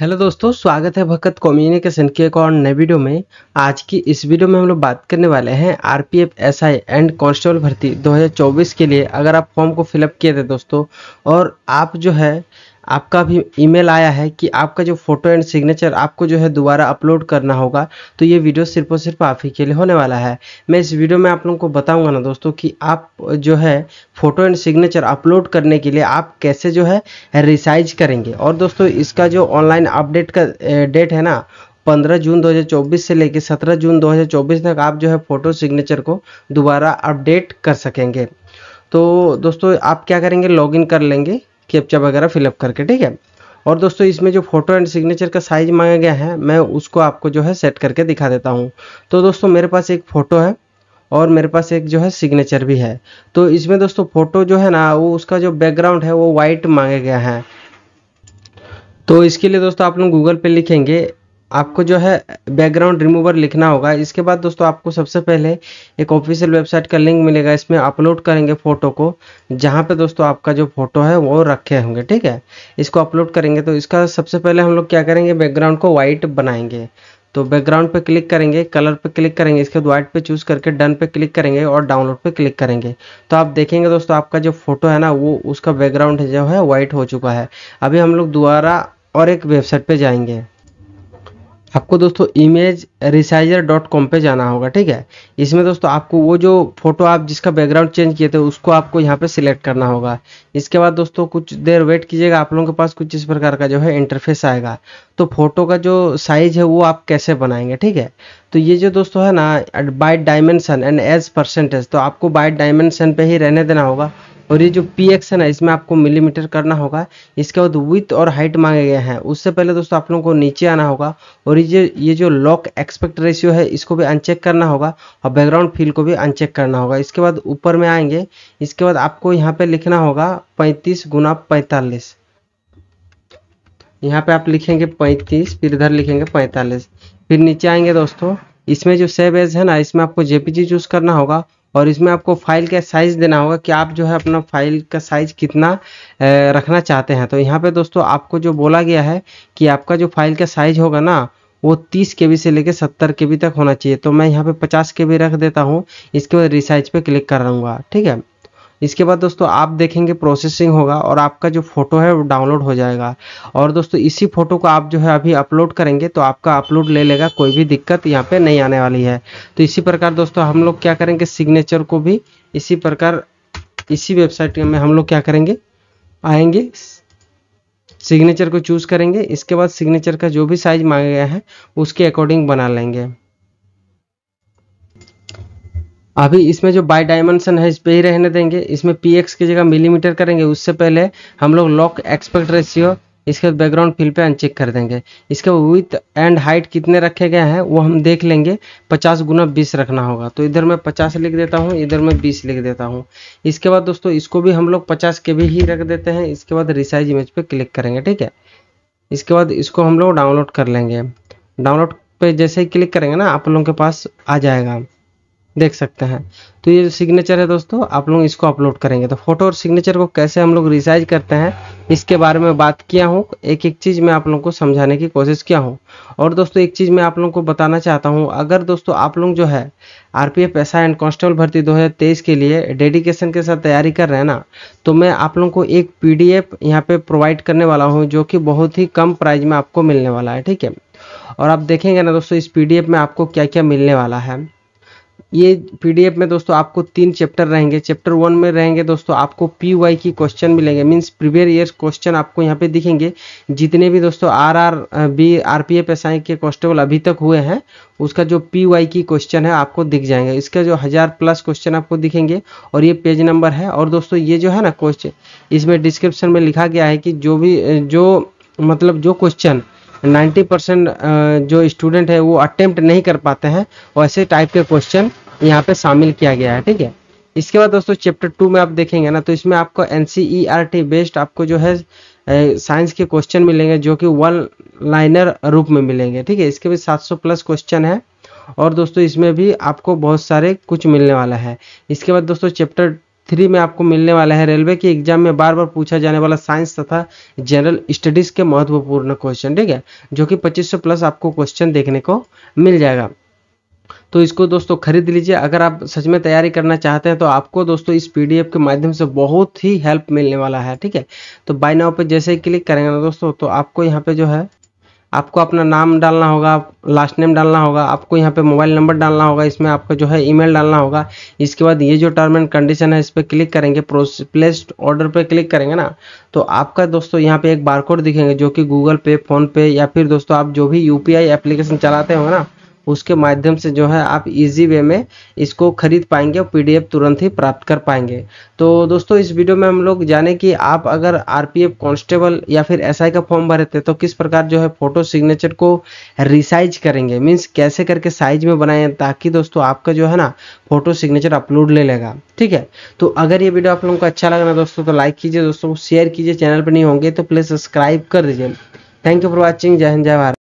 hello दोस्तों स्वागत है भगत कम्युनिकेशन के एक और नए वीडियो में आज की इस वीडियो में हम लोग बात करने वाले हैं आरपीएफ एसआई एंड कांस्टेबल भर्ती 2024 के लिए अगर आप फॉर्म को फिलअप किए थे दोस्तों और आप जो है आपका भी ईमेल आया है कि आपका जो फोटो एंड सिग्नेचर आपको जो है दोबारा अपलोड करना होगा तो ये वीडियो सिर्फ और सिर्फ आप ही के लिए होने वाला है मैं इस वीडियो में आप लोगों को बताऊंगा ना दोस्तों कि आप जो है फोटो एंड सिग्नेचर अपलोड करने के लिए आप कैसे जो है रिसाइज करेंगे और दोस्तों इसका जो ऑनलाइन अपडेट का डेट है ना 15 जून 2024 से लेकर 17 जून 2024 तक आप जो है फोटो सिग्नेचर को दोबारा अपडेट कर सकेंगे तो दोस्तों आप क्या करेंगे लॉगिन कर लेंगे कैप्चा वगैरह फिलअप करके ठीक है और दोस्तों इसमें जो फोटो एंड सिग्नेचर का साइज मांगा गया है मैं उसको आपको जो है सेट करके दिखा देता हूँ तो दोस्तों मेरे पास एक फ़ोटो है और मेरे पास एक जो है सिग्नेचर भी है तो इसमें दोस्तों फ़ोटो जो है ना वो उसका जो बैकग्राउंड है वो वाइट मांगा गया है तो इसके लिए दोस्तों आप लोग गूगल पे लिखेंगे आपको जो है बैकग्राउंड रिमूवर लिखना होगा इसके बाद दोस्तों आपको सबसे पहले एक ऑफिशियल वेबसाइट का लिंक मिलेगा इसमें अपलोड करेंगे फ़ोटो को जहाँ पे दोस्तों आपका जो फ़ोटो है वो रखे होंगे ठीक है इसको अपलोड करेंगे तो इसका सबसे पहले हम लोग क्या करेंगे बैकग्राउंड को वाइट बनाएंगे तो बैकग्राउंड पे क्लिक करेंगे कलर पे क्लिक करेंगे इसके बाद व्हाइट पे चूज करके डन पे क्लिक करेंगे और डाउनलोड पे क्लिक करेंगे तो आप देखेंगे दोस्तों आपका जो फोटो है ना वो उसका बैकग्राउंड जो है व्हाइट हो चुका है अभी हम लोग दोबारा और एक वेबसाइट पे जाएंगे आपको दोस्तों इमेज रिसाइजर डॉट कॉम पर जाना होगा ठीक है इसमें दोस्तों आपको वो जो फोटो आप जिसका बैकग्राउंड चेंज किए थे उसको आपको यहाँ पे सिलेक्ट करना होगा इसके बाद दोस्तों कुछ देर वेट कीजिएगा आप लोगों के पास कुछ इस प्रकार का जो है इंटरफेस आएगा तो फोटो का जो साइज है वो आप कैसे बनाएंगे ठीक है तो ये जो दोस्तों है ना by dimension and age percentage तो आपको बाय डायमेंशन पे ही रहने देना होगा और ये जो पी एक्शन है इसमें आपको मिलीमीटर करना होगा इसके बाद विथ और हाइट मांगे गए हैं उससे पहले दोस्तों आप लोगों को नीचे आना होगा और ये ये जो लॉक एक्सपेक्ट रेशियो है इसको भी अनचेक करना होगा और बैकग्राउंड फील को भी अनचेक करना होगा इसके बाद ऊपर में आएंगे इसके बाद आपको यहाँ पे लिखना होगा पैंतीस गुना पैंतालीस यहाँ पे आप लिखेंगे पैंतीस फिर इधर लिखेंगे पैंतालीस फिर नीचे आएंगे दोस्तों इसमें जो सेव एज है ना इसमें आपको जेपीजी चूज करना होगा और इसमें आपको फाइल का साइज़ देना होगा कि आप जो है अपना फाइल का साइज़ कितना रखना चाहते हैं तो यहाँ पे दोस्तों आपको जो बोला गया है कि आपका जो फाइल का साइज़ होगा ना वो 30 के बी से लेकर 70 के बी तक होना चाहिए तो मैं यहाँ पे 50 के बी रख देता हूँ इसके बाद रिसाइज पे क्लिक कर रहा ठीक है इसके बाद दोस्तों आप देखेंगे प्रोसेसिंग होगा और आपका जो फोटो है वो डाउनलोड हो जाएगा और दोस्तों इसी फोटो को आप जो है अभी अपलोड करेंगे तो आपका अपलोड ले लेगा कोई भी दिक्कत यहाँ पे नहीं आने वाली है तो इसी प्रकार दोस्तों हम लोग क्या करेंगे सिग्नेचर को भी इसी प्रकार इसी वेबसाइट में हम लोग क्या करेंगे आएंगे सिग्नेचर को चूज़ करेंगे इसके बाद सिग्नेचर का जो भी साइज मांगा गया है उसके अकॉर्डिंग बना लेंगे अभी इसमें जो बाई डायमेंशन है इस पर ही रहने देंगे इसमें पी एक्स की जगह मिलीमीटर करेंगे उससे पहले हम लोग लॉक एक्सपेक्ट रेशियो इसके बैकग्राउंड फिल पे अनचेक कर देंगे इसके विथ एंड हाइट कितने रखे गए हैं वो हम देख लेंगे 50 गुना 20 रखना होगा तो इधर मैं 50 लिख देता हूँ इधर मैं 20 लिख देता हूँ इसके बाद दोस्तों इसको भी हम लोग पचास के भी ही रख देते हैं इसके बाद रिसाइज इमेज पर क्लिक करेंगे ठीक है इसके बाद इसको हम लोग डाउनलोड कर लेंगे डाउनलोड पर जैसे ही क्लिक करेंगे ना आप लोगों के पास आ जाएगा देख सकते हैं तो ये जो सिग्नेचर है दोस्तों आप लोग इसको अपलोड करेंगे तो फोटो और सिग्नेचर को कैसे हम लोग रिसाइज करते हैं इसके बारे में बात किया हूँ एक एक चीज़ मैं आप लोगों को समझाने की कोशिश किया हूँ और दोस्तों एक चीज़ मैं आप लोगों को बताना चाहता हूँ अगर दोस्तों आप लोग जो है R P F and constable भर्ती दो के लिए डेडिकेशन के साथ तैयारी कर रहे हैं ना तो मैं आप लोगों को एक पी डी एफ यहाँ पर प्रोवाइड करने वाला हूँ जो कि बहुत ही कम प्राइज में आपको मिलने वाला है ठीक है और आप देखेंगे ना दोस्तों इस पी डी एफ में आपको क्या क्या मिलने वाला है ये पीडीएफ में दोस्तों आपको तीन चैप्टर रहेंगे चैप्टर वन में रहेंगे दोस्तों आपको पीवाई की क्वेश्चन मिलेंगे मींस प्रीवियर ईयर क्वेश्चन आपको यहाँ पे दिखेंगे जितने भी दोस्तों R R B R P F S I के कॉन्स्टेबल अभी तक हुए हैं उसका जो पी वाई की क्वेश्चन है आपको दिख जाएंगे इसका जो हज़ार प्लस क्वेश्चन आपको दिखेंगे और ये पेज नंबर है और दोस्तों ये जो है ना क्वेश्चन इसमें डिस्क्रिप्शन में लिखा गया है कि जो भी जो मतलब जो क्वेश्चन 90 परसेंट जो स्टूडेंट है वो अटेम्प्ट नहीं कर पाते हैं वैसे टाइप के क्वेश्चन यहाँ पे शामिल किया गया है ठीक है इसके बाद दोस्तों चैप्टर टू में आप देखेंगे ना तो इसमें आपको टी बेस्ड e आपको जो है साइंस के क्वेश्चन मिलेंगे जो कि वन लाइनर रूप में मिलेंगे ठीक है इसके भी 700 प्लस क्वेश्चन है और दोस्तों इसमें भी आपको बहुत सारे कुछ मिलने वाला है इसके बाद दोस्तों चैप्टर थ्री में आपको मिलने वाला है रेलवे के एग्जाम में बार बार पूछा जाने वाला साइंस तथा जनरल स्टडीज के महत्वपूर्ण क्वेश्चन ठीक है जो कि 2500 प्लस आपको क्वेश्चन देखने को मिल जाएगा तो इसको दोस्तों खरीद लीजिए अगर आप सच में तैयारी करना चाहते हैं तो आपको दोस्तों इस पीडीएफ के माध्यम से बहुत ही हेल्प मिलने वाला है ठीक है तो बाय नाउ पे जैसे ही क्लिक करेंगे ना दोस्तों तो आपको यहाँ पे जो है आपको अपना नाम डालना होगा लास्ट नेम डालना होगा आपको यहाँ पे मोबाइल नंबर डालना होगा इसमें आपको जो है ईमेल डालना होगा इसके बाद ये जो टर्म एंड कंडीशन है इस पर क्लिक करेंगे प्लेस्ड ऑर्डर पे क्लिक करेंगे ना तो आपका दोस्तों यहाँ पे एक बारकोड दिखेंगे जो कि गूगल पे फ़ोनपे या फिर दोस्तों आप जो भी यू एप्लीकेशन चलाते होंगे ना उसके माध्यम से जो है आप इजी वे में इसको खरीद पाएंगे और पीडीएफ तुरंत ही प्राप्त कर पाएंगे तो दोस्तों इस वीडियो में हम लोग जाने कि आप अगर आरपीएफ कांस्टेबल या फिर एसआई का फॉर्म भरे थे तो किस प्रकार जो है फोटो सिग्नेचर को रिसाइज करेंगे मीन्स कैसे करके साइज में बनाए ताकि दोस्तों आपका जो है ना फोटो सिग्नेचर अपलोड ले लेगा ठीक है तो अगर ये वीडियो आप लोगों को अच्छा लगा ना दोस्तों तो लाइक कीजिए दोस्तों शेयर कीजिए चैनल पर नहीं होंगे तो प्लीज़ सब्सक्राइब कर दीजिए थैंक यू फॉर वॉचिंग जय हिंद जय भारत